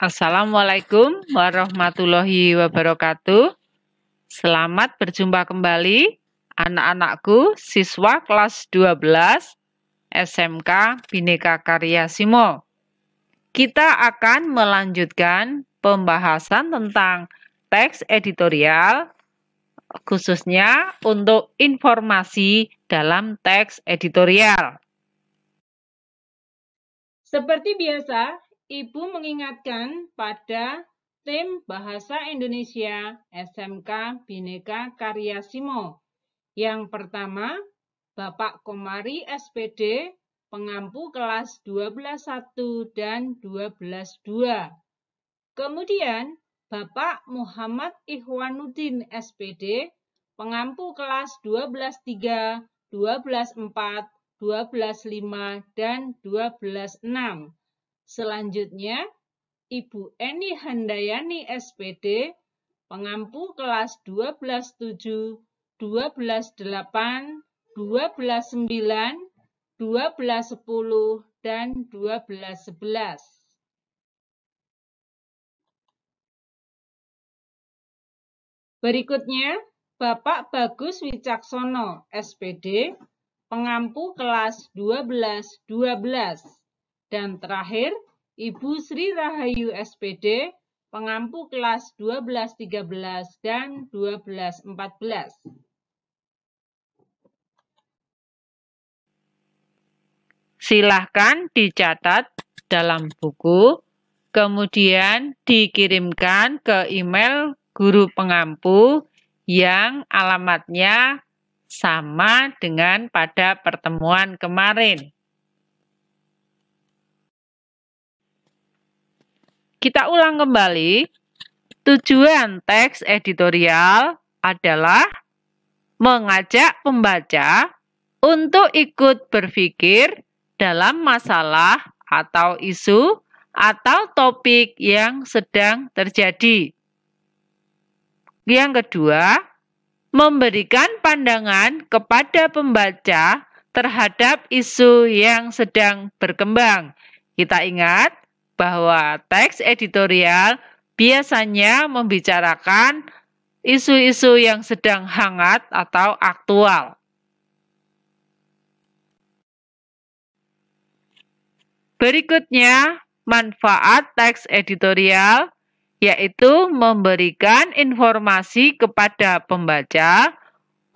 Assalamualaikum warahmatullahi wabarakatuh. Selamat berjumpa kembali anak-anakku siswa kelas 12 SMK Bhinneka Karya Simo. Kita akan melanjutkan pembahasan tentang teks editorial khususnya untuk informasi dalam teks editorial. Seperti biasa, Ibu mengingatkan pada tim Bahasa Indonesia SMK Bineka Karya Simo. Yang pertama, Bapak Komari SPD, pengampu kelas 12.1 dan 12.2. Kemudian, Bapak Muhammad Ikhwanuddin SPD, pengampu kelas 12.3, 12.4, 12.5, dan 12.6. Selanjutnya, Ibu Eni Handayani SPD, pengampu kelas 12.7, 12.8, 12.9, 12.10, dan 12.11. Berikutnya, Bapak Bagus Wicaksono, SPD, pengampu kelas 12. 12. Dan terakhir, Ibu Sri Rahayu SPD, pengampu kelas 12, 13, dan 12, 14. Silahkan dicatat dalam buku, kemudian dikirimkan ke email guru pengampu yang alamatnya sama dengan pada pertemuan kemarin. Kita ulang kembali. Tujuan teks editorial adalah mengajak pembaca untuk ikut berpikir dalam masalah atau isu atau topik yang sedang terjadi. Yang kedua, memberikan pandangan kepada pembaca terhadap isu yang sedang berkembang. Kita ingat, bahwa teks editorial biasanya membicarakan isu-isu yang sedang hangat atau aktual. Berikutnya, manfaat teks editorial yaitu memberikan informasi kepada pembaca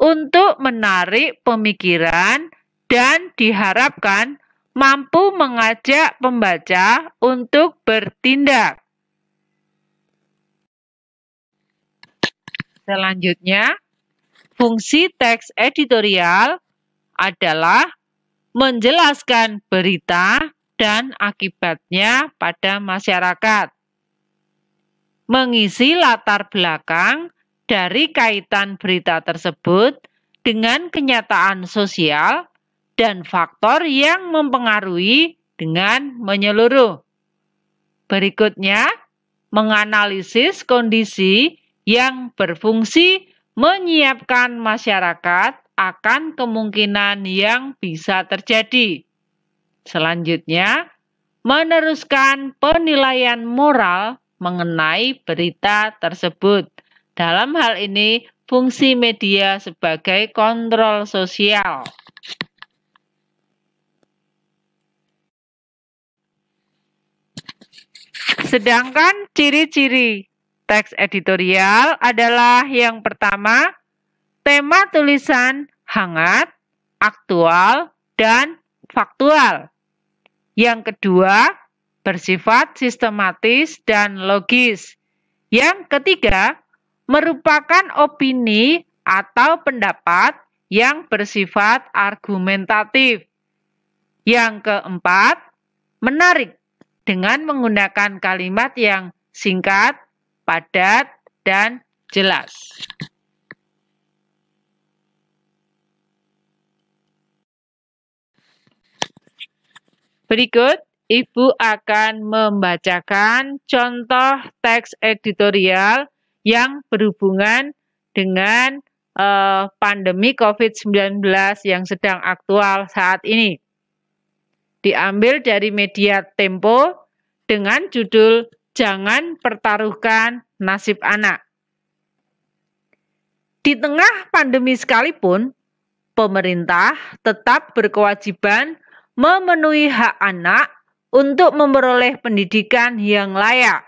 untuk menarik pemikiran dan diharapkan mampu mengajak pembaca untuk bertindak. Selanjutnya, fungsi teks editorial adalah menjelaskan berita dan akibatnya pada masyarakat. Mengisi latar belakang dari kaitan berita tersebut dengan kenyataan sosial dan faktor yang mempengaruhi dengan menyeluruh. Berikutnya, menganalisis kondisi yang berfungsi menyiapkan masyarakat akan kemungkinan yang bisa terjadi. Selanjutnya, meneruskan penilaian moral mengenai berita tersebut. Dalam hal ini, fungsi media sebagai kontrol sosial. Sedangkan ciri-ciri teks editorial adalah yang pertama, tema tulisan hangat, aktual, dan faktual. Yang kedua, bersifat sistematis dan logis. Yang ketiga, merupakan opini atau pendapat yang bersifat argumentatif. Yang keempat, menarik dengan menggunakan kalimat yang singkat, padat, dan jelas. Berikut, Ibu akan membacakan contoh teks editorial yang berhubungan dengan eh, pandemi COVID-19 yang sedang aktual saat ini diambil dari media Tempo dengan judul Jangan Pertaruhkan Nasib Anak. Di tengah pandemi sekalipun, pemerintah tetap berkewajiban memenuhi hak anak untuk memperoleh pendidikan yang layak.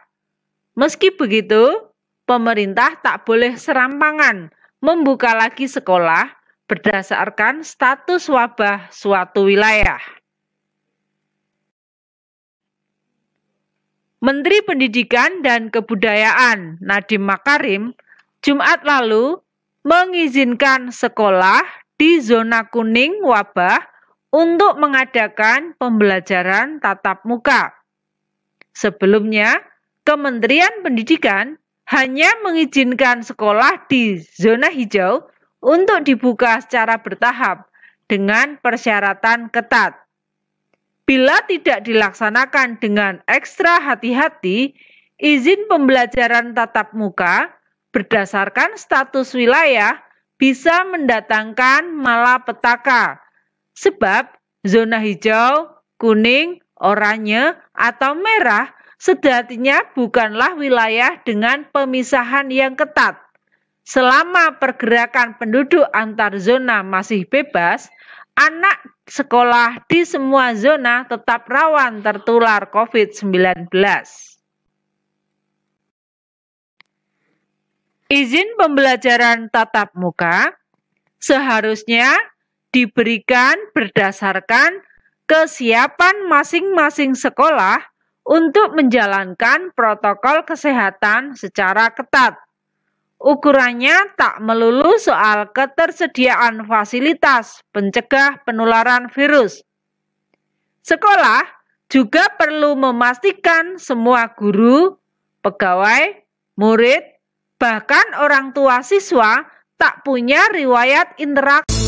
Meski begitu, pemerintah tak boleh serampangan membuka lagi sekolah berdasarkan status wabah suatu wilayah. Menteri Pendidikan dan Kebudayaan Nadiem Makarim Jumat lalu mengizinkan sekolah di zona kuning wabah untuk mengadakan pembelajaran tatap muka. Sebelumnya, Kementerian Pendidikan hanya mengizinkan sekolah di zona hijau untuk dibuka secara bertahap dengan persyaratan ketat. Bila tidak dilaksanakan dengan ekstra hati-hati, izin pembelajaran tatap muka berdasarkan status wilayah bisa mendatangkan malapetaka. Sebab zona hijau, kuning, oranye, atau merah sejatinya bukanlah wilayah dengan pemisahan yang ketat. Selama pergerakan penduduk antar zona masih bebas, Anak sekolah di semua zona tetap rawan tertular COVID-19. Izin pembelajaran tatap muka seharusnya diberikan berdasarkan kesiapan masing-masing sekolah untuk menjalankan protokol kesehatan secara ketat. Ukurannya tak melulu soal ketersediaan fasilitas pencegah penularan virus. Sekolah juga perlu memastikan semua guru, pegawai, murid, bahkan orang tua siswa tak punya riwayat interaksi.